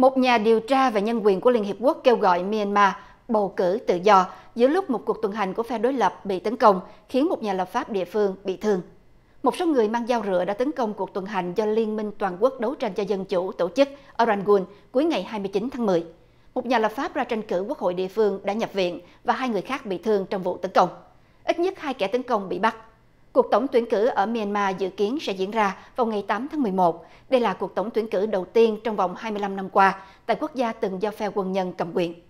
một nhà điều tra về nhân quyền của Liên hiệp quốc kêu gọi mi an ma bầu cử tự do giữa lúc một cuộc tuần hành của phe đối lập bị tấn công khiến một nhà lập pháp địa phương bị thương. Một số người mang dao rựa đã tấn công cuộc tuần hành do Liên minh Toàn quốc đấu tranh cho dân chủ tổ chức ở Rangoon cuối ngày 29 tháng 10. Một nhà lập pháp ra tranh cử quốc hội địa phương đã nhập viện và hai người khác bị thương trong vụ tấn công. Ít nhất hai kẻ tấn công bị bắt. Cuộc tổng tuyển cử ở Myanmar dự kiến sẽ diễn ra vào ngày 8 tháng 11. Đây là cuộc tổng tuyển cử đầu tiên trong vòng 25 năm qua tại quốc gia từng do phe quân nhân cầm quyền.